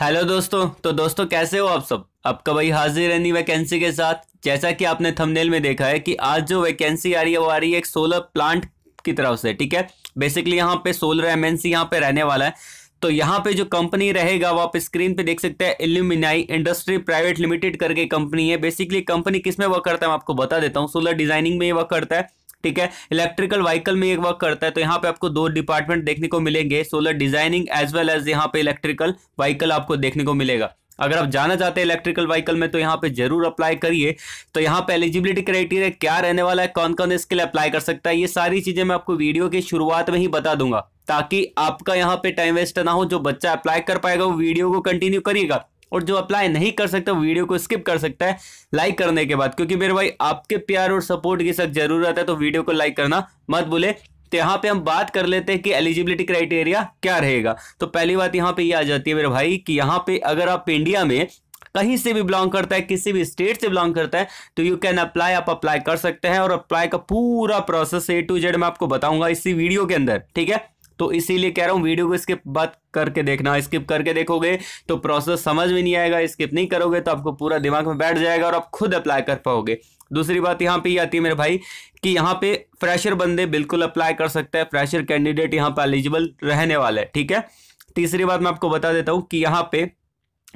hello दोस्तों तो दोस्तों कैसे हो आप सब आपका भाई हाजिर है वैकेंसी के साथ जैसा कि आपने थंबनेल में देखा है कि आज जो वैकेंसी आ रही है वो आ रही है एक सोलर प्लांट की तरफ से ठीक है बेसिकली यहाँ पे सोलर एमएनसी यहाँ पे रहने वाला है तो यहाँ पे जो कंपनी रहेगा वो आप स्क्रीन पे देख सकते हैं एल्यूमिनाई इंडस्ट्री प्राइवेट लिमिटेड करके कंपनी है बेसिकली कंपनी किस में वर्क करता है मैं आपको बता देता हूँ सोलर डिजाइनिंग में वर्क करता है ठीक है इलेक्ट्रिकल व्हीकल में एक वर्क करता है तो यहाँ पे आपको दो डिपार्टमेंट देखने को मिलेंगे solar designing as well as यहाँ पे इलेक्ट्रिकल व्हीकल आपको देखने को मिलेगा अगर आप जाना चाहते हैं इलेक्ट्रिकल व्हीकल में तो यहाँ पे जरूर अप्लाई करिए तो यहाँ पे एलिजिबिलिटी क्राइटेरिया क्या रहने वाला है कौन कौन इसके लिए अप्लाई कर सकता है ये सारी चीज़ें मैं आपको वीडियो की शुरुआत में ही बता दूंगा ताकि आपका यहाँ पे टाइम वेस्ट ना हो जो बच्चा अप्लाई कर पाएगा वो वीडियो को कंटिन्यू करिएगा और जो अप्लाई नहीं कर सकता वीडियो को स्किप कर सकता है लाइक करने के बाद क्योंकि मेरे भाई आपके प्यार और सपोर्ट की सख्त जरूरत है तो वीडियो को लाइक करना मत बोले तो यहाँ पे हम बात कर लेते हैं कि एलिजिबिलिटी क्राइटेरिया क्या रहेगा तो पहली बात यहाँ पे ये यह आ जाती है मेरे भाई कि यहाँ पे अगर आप इंडिया में कहीं से भी बिलोंग करता है किसी भी स्टेट से बिलोंग करता है तो यू कैन अप्लाई आप अप्लाई कर सकते हैं और अप्लाई का पूरा प्रोसेस ए टू जेड मैं आपको बताऊंगा इसी वीडियो के अंदर ठीक है तो इसीलिए कह रहा हूँ वीडियो को स्किप बात करके देखना स्किप करके देखोगे तो प्रोसेस समझ में नहीं आएगा स्किप नहीं करोगे तो आपको पूरा दिमाग में बैठ जाएगा और आप खुद अप्लाई कर पाओगे दूसरी बात यहाँ पे ये आती है मेरे भाई कि यहाँ पे फ्रेशर बंदे बिल्कुल अप्लाई कर सकते हैं फ्रेशर कैंडिडेट यहाँ पे एलिजिबल रहने वाला है ठीक है तीसरी बात मैं आपको बता देता हूँ कि यहाँ पे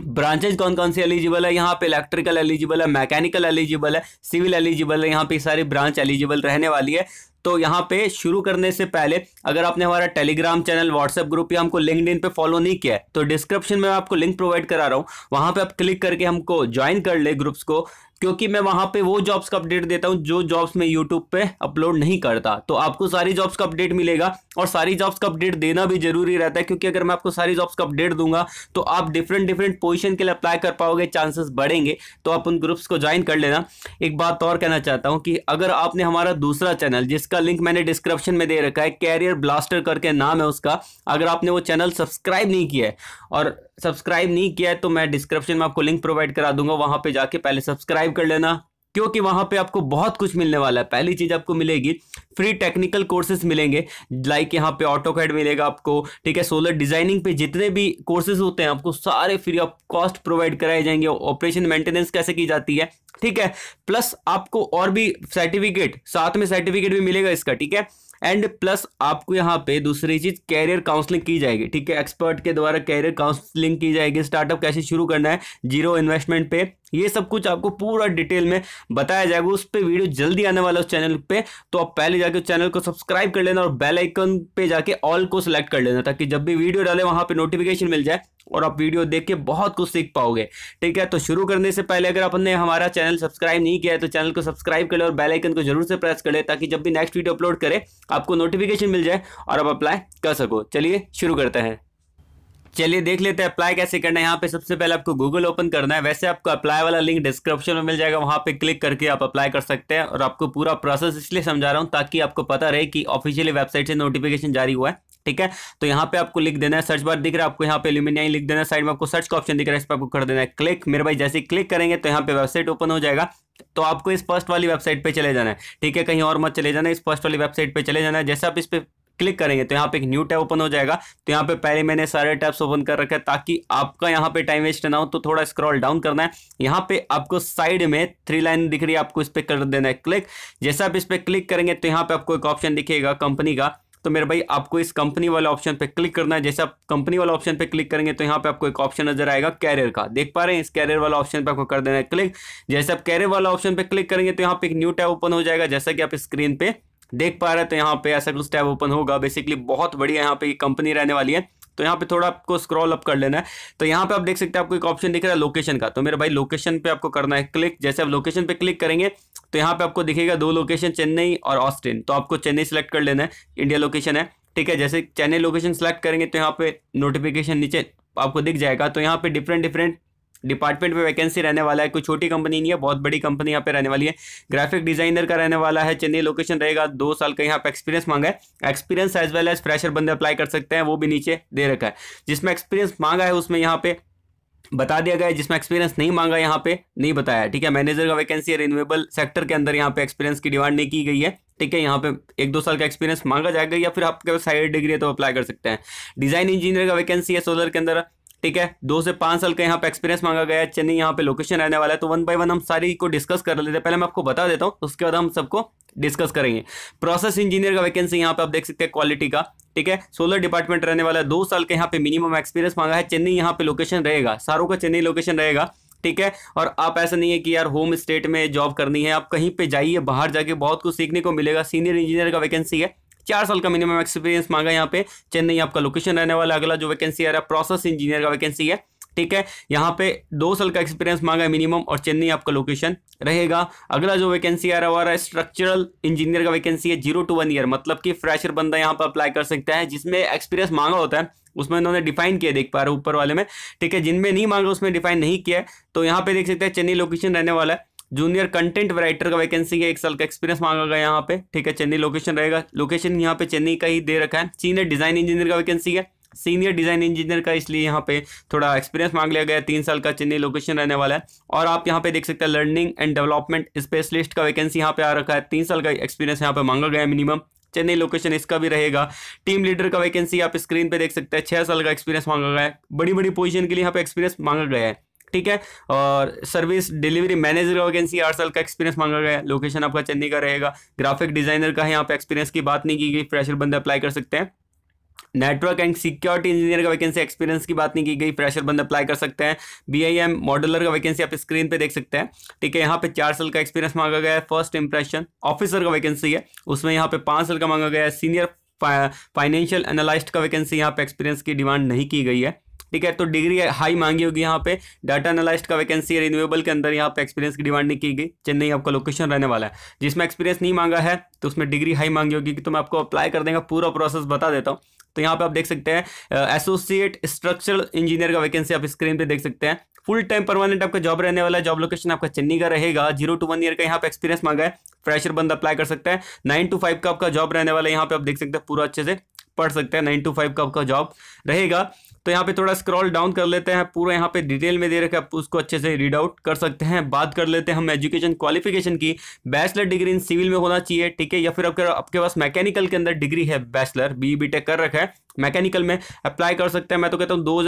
ब्रांचेज कौन कौन सी एलिजिबल है यहाँ पे इलेक्ट्रिकल एलिजिबल है मैकेनिकल एलिजिबल है सिविल एलिजिबल है यहाँ पे सारी ब्रांच एलिजिबल रहने वाली है तो यहाँ पे शुरू करने से पहले अगर आपने हमारा टेलीग्राम चैनल व्हाट्सएप ग्रुप या हमको लिंकड पे फॉलो नहीं किया है तो डिस्क्रिप्शन में मैं आपको लिंक प्रोवाइड करा रहा हूँ वहाँ पे आप क्लिक करके हमको ज्वाइन कर ले ग्रुप्स को क्योंकि मैं वहां पे वो जॉब्स का अपडेट देता हूँ जो जॉब्स मैं यूट्यूब पे अपलोड नहीं करता तो आपको सारी जॉब्स का अपडेट मिलेगा और सारी जॉब्स का अपडेट देना भी जरूरी रहता है क्योंकि अगर मैं आपको सारी जॉब्स का अपडेट दूंगा तो आप डिफरेंट डिफरेंट पोजिशन के लिए अप्लाई कर पाओगे चांसेस बढ़ेंगे तो आप उन ग्रुप्स को ज्वाइन कर लेना एक बात और कहना चाहता हूँ कि अगर आपने हमारा दूसरा चैनल जिसका लिंक मैंने डिस्क्रिप्शन में दे रखा है कैरियर ब्लास्टर करके नाम है उसका अगर आपने वो चैनल सब्सक्राइब नहीं किया है और सब्सक्राइब नहीं किया है तो मैं डिस्क्रिप्शन में आपको लिंक प्रोवाइड करा दूंगा वहां पर जाके पहले सब्सक्राइब सब्सक्राइब कर लेना क्योंकि वहां पे आपको बहुत कुछ मिलने वाला है पहली चीज आपको मिलेगी फ्री टेक्निकल कोर्सेज मिलेंगे लाइक यहाँ पे ऑटो कैड मिलेगा आपको ठीक है सोलर डिजाइनिंग पे जितने भी कोर्सेज होते हैं आपको सारे फ्री ऑफ कॉस्ट प्रोवाइड कराए जाएंगे ऑपरेशन मेंटेनेंस कैसे की जाती है ठीक है प्लस आपको और भी सर्टिफिकेट साथ में सर्टिफिकेट भी मिलेगा इसका ठीक है एंड प्लस आपको यहाँ पे दूसरी चीज़ कैरियर काउंसलिंग की जाएगी ठीक है एक्सपर्ट के द्वारा कैरियर काउंसलिंग की जाएगी स्टार्टअप कैसे शुरू करना है जीरो इन्वेस्टमेंट पे ये सब कुछ आपको पूरा डिटेल में बताया जाएगा उस पर वीडियो जल्दी आने वाला उस चैनल पे तो आप पहले जाके उस चैनल को सब्सक्राइब कर लेना और बेल आइकन पे जाके ऑल को सिलेक्ट कर लेना ताकि जब भी वीडियो डाले वहां पे नोटिफिकेशन मिल जाए और आप वीडियो देख के बहुत कुछ सीख पाओगे ठीक है तो शुरू करने से पहले अगर आपने हमारा चैनल सब्सक्राइब नहीं किया है तो चैनल को सब्सक्राइब कर और बेल आइकन को जरूर से प्रेस कर ले ताकि जब भी नेक्स्ट वीडियो अपलोड करें आपको नोटिफिकेशन मिल जाए और आप अप्लाई कर सको चलिए शुरू करते हैं चलिए देख लेते हैं अप्लाई कैसे करना है यहाँ पे सबसे पहले आपको गूगल ओपन करना है वैसे आपको अप्लाई वाला लिंक डिस्क्रिप्शन में मिल जाएगा वहाँ पे क्लिक करके आप अप्लाई कर सकते हैं और आपको पूरा प्रोसेस इसलिए समझा रहा हूँ ताकि आपको पता रहे कि ऑफिशियली वेबसाइट से नोटिफिकेशन जारी हुआ है ठीक है तो यहाँ पे आपको लिख देना है सर्च बार दिख रहा है आपको यहाँ पे एल्यूमिनिया लिख देना है साइड में आपको सर्च का ऑप्शन दिख रहा है इस पर आपको कर देना है क्लिक मेरे भाई जैसे क्लिक करेंगे तो यहाँ पे वेबसाइट ओपन हो जाएगा तो आपको इस फर्स्ट वाली वेबसाइट पे चले जाना है ठीक है कहीं और मत चले जाना इस फर्स्ट वाली वेबसाइट पे चले जाना है जैसे आप इस पर क्लिक करेंगे तो यहाँ पे एक न्यू टैब ओपन हो जाएगा तो यहाँ पे पहले मैंने सारे टैब्स ओपन कर रखे हैं ताकि आपका यहाँ पे टाइम वेस्ट ना हो तो थोड़ा स्क्रॉल डाउन करना है यहाँ पे आपको साइड में थ्री लाइन दिख रही है आपको इस पर कर देना है क्लिक जैसे आप इस पर क्लिक करेंगे तो यहाँ पे आपको एक ऑप्शन दिखेगा कंपनी का तो मेरे भाई आपको इस कंपनी वाले ऑप्शन पे क्लिक करना है जैसे आप कंपनी वाले ऑप्शन पे क्लिक करेंगे तो यहाँ पे आपको एक ऑप्शन नजर आएगा कैरियर का देख पा रहे हैं इस कैरियर वाला ऑप्शन पे आपको कर देना है क्लिक जैसे आप कैरियर वाला ऑप्शन पे क्लिक करेंगे तो यहाँ पे एक न्यू टैब ओपन हो जाएगा जैसा कि आप स्क्रीन पे देख पा रहे हैं तो यहाँ पे ऐसा कुछ टैब ओपन होगा बेसिकली बहुत बढ़िया यहाँ पे कंपनी रहने वाली है तो यहाँ पे थोड़ा आपको स्क्रॉल अप कर लेना है तो यहाँ पे आप देख सकते हैं आपको एक ऑप्शन दिख रहा है लोकेशन का तो मेरे भाई लोकेशन पे आपको करना है क्लिक जैसे आप लोकेशन पे क्लिक करेंगे तो यहाँ पे आपको दिखेगा दो लोकेशन चेन्नई और ऑस्टिन तो आपको चेन्नई सेलेक्ट कर लेना है इंडिया लोकेशन है ठीक है जैसे चेन्नई लोकेशन सेलेक्ट करेंगे तो यहाँ पे नोटिफिकेशन नीचे आपको दिख जाएगा तो यहाँ पे डिफरेंट डिफरेंट डिपार्टमेंट में वैकेंसी रहने वाला है कोई छोटी कंपनी नहीं है बहुत बड़ी कंपनी यहाँ पे रहने वाली है ग्राफिक डिजाइनर का रहने वाला है चेन्नई लोकेशन रहेगा दो साल का यहाँ पे एक्सपीरियंस मांगा है experience as well as fresher बंदे अप्लाई कर सकते हैं वो भी नीचे दे रखा है जिसमें एक्सपीरियंस मांगा है उसमें यहाँ पे बता दिया गया है जिसमें एक्सपीरियंस नहीं मांगा यहाँ पे नहीं बताया ठीक है मैनेजर का वैकेंसी है रिन्यूएबल सेक्टर के अंदर यहाँ पे एक्सपीरियंस की डिमांड नहीं की गई है ठीक है यहाँ पे एक दो साल का एक्सपीरियंस मांगा जाएगा या फिर आपके पास हायर डिग्री है तो अप्लाई कर सकते हैं डिजाइन इंजीनियर का वैकेंसी है सोलर के अंदर ठीक है दो से पाँच साल का यहाँ पे एक्सपीरियंस मांगा गया है चेन्नई यहाँ पे लोकेशन रहने वाला है तो वन बाय वन हम सारी को डिस्कस कर लेते हैं पहले मैं आपको बता देता हूँ उसके बाद हम सबको डिस्कस करेंगे प्रोसेस इंजीनियर का वैकेंसी यहाँ पे आप देख सकते हैं क्वालिटी का ठीक है सोलर डिपार्टमेंट रहने वाला है दो साल का यहाँ पे मिनिमम एक्सपीरियंस मांगा है चेन्नई यहाँ पे लोकेशन रहेगा सारों का चेन्नई लोकेशन रहेगा ठीक है और आप ऐसा नहीं है कि यार होम स्टेट में जॉब करनी है आप कहीं पे जाइए बाहर जाके बहुत कुछ सीखने को मिलेगा सीनियर इंजीनियर का वैकेंसी है चार साल का मिनिमम एक्सपीरियंस मांगा यहाँ पे चेन्नई आपका लोकेशन रहने वाला अगला जो वैकेंसी आ रहा है प्रोसेस इंजीनियर का वैकेंसी है ठीक है यहाँ पे दो साल का एक्सपीरियंस मांगा है मिनिमम और चेन्नई आपका लोकेशन रहेगा अगला जो वैकेंसी आ रहा है स्ट्रक्चरल इंजीनियर का वैकेंसी है जीरो टू वन ईयर मतलब कि फ्रेशर बंदा यहाँ पर अप्लाई कर सकता है जिसमें एक्सपीरियंस मांगा होता है उसमें इन्होंने डिफाइन किया देख पा रहे ऊपर वाले में ठीक है जिनमें नहीं मांगा उसमें डिफाइन नहीं किया तो यहाँ पे देख सकते हैं चेन्नई लोकेशन रहने वाला है जूनियर कंटेंट राइटर का वैकेंसी है एक साल का एक्सपीरियंस मांगा गया यहाँ पे ठीक है चेन्नई लोकेशन रहेगा लोकेशन यहाँ पे चेन्नई का ही दे रखा है सीनियर डिज़ाइन इंजीनियर का वैकेंसी है सीनियर डिज़ाइन इंजीनियर का इसलिए यहाँ पे थोड़ा एक्सपीरियंस मांग लिया गया तीन साल का चेन्नई लोकेशन रहने वाला है और आप यहाँ पे देख सकते हैं लर्निंग एंड डेवलपमेंट स्पेशलिस्ट का वैकेंसी यहाँ पे आ रखा है तीन साल का एक्सपीरियंस यहाँ पे मांगा गया है मिनिमम चेन्नई लोकेशन इसका भी रहेगा टीम लीडर का वैकेंसी आप स्क्रीन पे देख सकते हैं छह साल का एक्सपीरियंस मांगा गया है बड़ी बड़ी पोजीशन के लिए यहाँ पे एक्सपीरियंस मांगा गया है ठीक है और सर्विस डिलीवरी मैनेजर का वैकेंसी आठ साल का एक्सपीरियंस मांगा गया लोकेशन आपका चेन्नई का रहेगा ग्राफिक डिजाइनर का है यहाँ पे एक्सपीरियंस की बात नहीं की गई फ्रेशर बंदे अप्लाई कर सकते हैं नेटवर्क एंड सिक्योरिटी इंजीनियर का वैकेंसी एक्सपीरियंस की बात नहीं की गई फ्रेशर बंद अप्लाई कर सकते हैं बी आई एम मॉडलर का वैकेंसी आप स्क्रीन पे देख सकते हैं ठीक है यहाँ पे चार साल का एक्सपीरियंस मांगा गया है फर्स्ट इंप्रेशन ऑफिसर का वैकेंसी है उसमें यहाँ पे पांच साल का मांगा गया है सीनियर फाइनेंशियल एनालिस्ट का वैकेंसी यहाँ पे एक्सपीरियंस की डिमांड नहीं की गई है ठीक है तो डिग्री हाई मांगी होगी यहाँ पे डाटा एनालिस्ट का वैकेंसी है रिन्यूएबल के अंदर यहाँ पे एक्सपीरियंस की डिमांड नहीं की गई चेन्नई आपका लोकेशन रहने वाला है जिसमें एक्सपीरियंस नहीं मांगा है तो उसमें डिग्री हाई मांगी होगी तो मैं आपको अप्लाई कर देगा पूरा प्रोसेस बता देता हूँ तो यहाँ पे आप देख सकते हैं एसोसिएट स्ट्रक्चरल इंजीनियर का वैकेंसी आप स्क्रीन पे देख सकते हैं फुल टाइम परमानेंट आपका जॉब रहने वाला है जॉब लोकेशन आपका चेन्नी का रहेगा जीरो टू वन ईयर का यहाँ पे एक्सपीरियंस मांगा है फ्रेशर बंद अप्लाई कर सकता है नाइन टू फाइव का आपका जॉब रहने वाला है यहाँ पे आप देख सकते हैं पूरा अच्छे से पढ़ सकते हैं नाइन टू फाइव का आपका जॉब रहेगा तो यहाँ पे थोड़ा स्क्रॉल डाउन कर लेते हैं पूरा यहाँ पे डिटेल में दे रखा है उसको अच्छे से रीड आउट कर सकते हैं बात कर लेते हैं हम एजुकेशन क्वालिफिकेशन की बैचलर डिग्री इन सिविल में होना चाहिए ठीक है या फिर आपके आपके पास मैकेनिकल के अंदर डिग्री है बैचलर बी बी कर रखा है मैकेनिकल में अप्लाई कर सकते हैं मैं तो कहता हूँ दो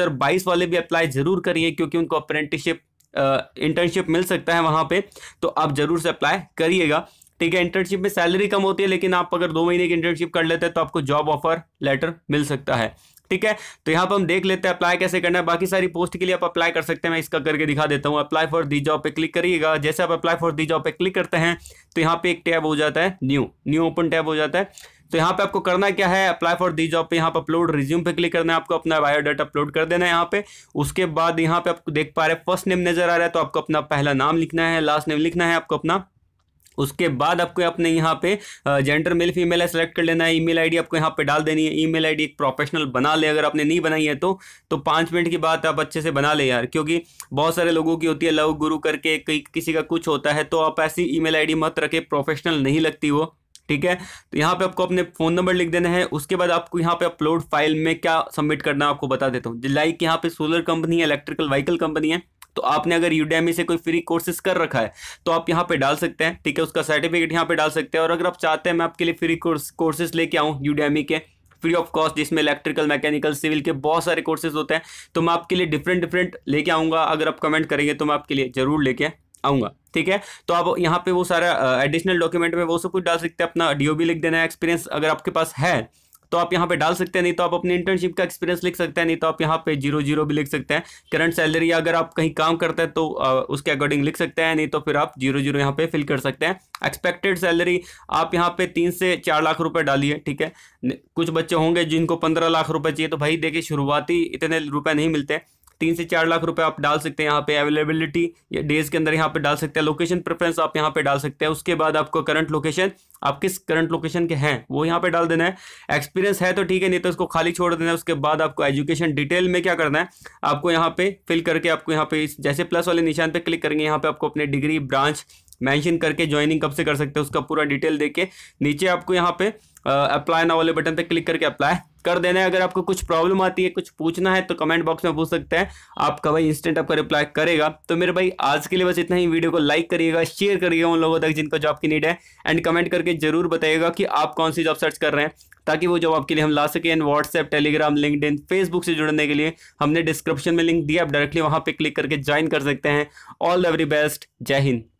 वाले भी अप्लाई जरूर करिए क्योंकि उनको अप्रेंटिसशिप इंटर्नशिप मिल सकता है वहाँ पर तो आप जरूर से अप्लाई करिएगा ठीक है इंटर्नशिप में सैलरी कम होती है लेकिन आप अगर दो महीने की इंटर्नशिप कर लेते हैं तो आपको जॉब ऑफर लेटर मिल सकता है ठीक है तो यहाँ पर हम देख लेते हैं अप्लाई कैसे करना है बाकी सारी पोस्ट के लिए आप अप्लाई कर सकते हैं मैं इसका करके दिखा देता हूँ अप्लाई फॉर दी जॉब पे क्लिक करिएगा जैसे आप अप्लाई फॉर दी जॉब पे क्लिक करते हैं तो यहाँ पे एक टैब हो जाता है न्यू न्यू ओपन टैब हो जाता है तो यहाँ पे आपको करना क्या है अप्लाई फॉर दी जॉब पे यहाँ पे अपलोड रिज्यूम पे क्लिक करना है आपको अपना बायोडाटा अपलोड कर देना है यहाँ पे उसके बाद यहाँ पे आपको देख पा रहे फर्स्ट नेम नजर आ रहा है तो आपको अपना पहला नाम लिखना है लास्ट नेम लिखना है आपको अपना उसके बाद आपको अपने यहाँ पे जेंडर मेल फीमेल है सेलेक्ट कर लेना है ईमेल आईडी आपको यहाँ पे डाल देनी है ईमेल आईडी एक प्रोफेशनल बना ले अगर आपने नहीं बनाई है तो तो पाँच मिनट की बात आप अच्छे से बना ले यार क्योंकि बहुत सारे लोगों की होती है लव गुरु करके कि, किसी का कुछ होता है तो आप ऐसी ई मेल मत रखें प्रोफेशनल नहीं लगती वो ठीक है तो यहाँ पे आपको अपने फ़ोन नंबर लिख देना है उसके बाद आपको यहाँ पे अपलोड फाइल में क्या सबमिट करना है आपको बता देता हूँ लाइक यहाँ पे सोलर कंपनी है इलेक्ट्रिकल व्हीकल कंपनी है तो आपने अगर यूडेमी से कोई फ्री कोर्सेज कर रखा है तो आप यहाँ पे डाल सकते हैं ठीक है उसका सर्टिफिकेट यहाँ पे डाल सकते हैं और अगर आप चाहते हैं मैं आपके लिए फ्री कोर्स कोर्सेज लेके आऊँ यूडेमी के फ्री ऑफ कॉस्ट जिसमें इलेक्ट्रिकल मैकेनिकल सिविल के बहुत सारे कोर्सेज होते हैं तो मैं आपके लिए डिफरेंट डिफरेंट लेके आऊँगा अगर आप कमेंट करेंगे तो मैं आपके लिए ज़रूर लेके आऊँगा ठीक है तो आप यहाँ पे वो सारा एडिशनल डॉक्यूमेंट में वो सब कुछ डाल सकते हैं अपना डीओबी लिख देना है एक्सपीरियंस अगर आपके पास है तो आप यहाँ पे डाल सकते हैं नहीं तो आप अपने इंटर्नशिप का एक्सपीरियंस लिख सकते हैं नहीं तो आप यहाँ पे जीरो जीरो भी लिख सकते हैं करंट सैलरी अगर आप कहीं काम करते हैं तो उसके अकॉर्डिंग लिख सकते हैं नहीं तो फिर आप जीरो जीरो यहाँ पे फिल कर सकते हैं एक्सपेक्टेड सैलरी आप यहाँ पे तीन से चार लाख रुपये डालिए ठीक है कुछ बच्चे होंगे जिनको पंद्रह लाख रुपये चाहिए तो भाई देखिए शुरुआती इतने रुपये नहीं मिलते तीन से चार लाख रुपए आप डाल सकते हैं यहाँ पे अवेलेबिलिटी डेज के अंदर यहाँ पे डाल सकते हैं लोकेशन प्रेफरेंस आप यहाँ पे डाल सकते हैं उसके बाद आपको करंट लोकेशन आप किस करंट लोकेशन के हैं वो यहाँ पे डाल देना है एक्सपीरियंस है तो ठीक है नहीं तो उसको खाली छोड़ देना है उसके बाद आपको एजुकेशन डिटेल में क्या करना है आपको यहाँ पे फिल करके आपको यहाँ पे जैसे प्लस वाले निशान पर क्लिक करेंगे यहाँ पे आपको अपने डिग्री ब्रांच मैंशन करके ज्वाइनिंग कब से कर सकते हैं उसका पूरा डिटेल देके नीचे आपको यहाँ पे अप्लाई ना वाले बटन पे क्लिक करके अप्लाई कर देना है अगर आपको कुछ प्रॉब्लम आती है कुछ पूछना है तो कमेंट बॉक्स में पूछ सकते हैं आपका भाई इंस्टेंट आपका रिप्लाई करेगा तो मेरे भाई आज के लिए बस इतना ही वीडियो को लाइक करिएगा शेयर करिएगा उन लोगों तक जिनको जॉब की नीड है एंड कमेंट करके जरूर बताइएगा कि आप कौन सी जॉब सर्च कर रहे हैं ताकि वो जॉब आपके लिए हम ला सकें and WhatsApp Telegram LinkedIn Facebook से जुड़ने के लिए हमने डिस्क्रिप्शन में लिंक दिया आप डायरेक्टली वहाँ पर क्लिक करके ज्वाइन कर सकते हैं ऑल द वेरी बेस्ट जय हिंद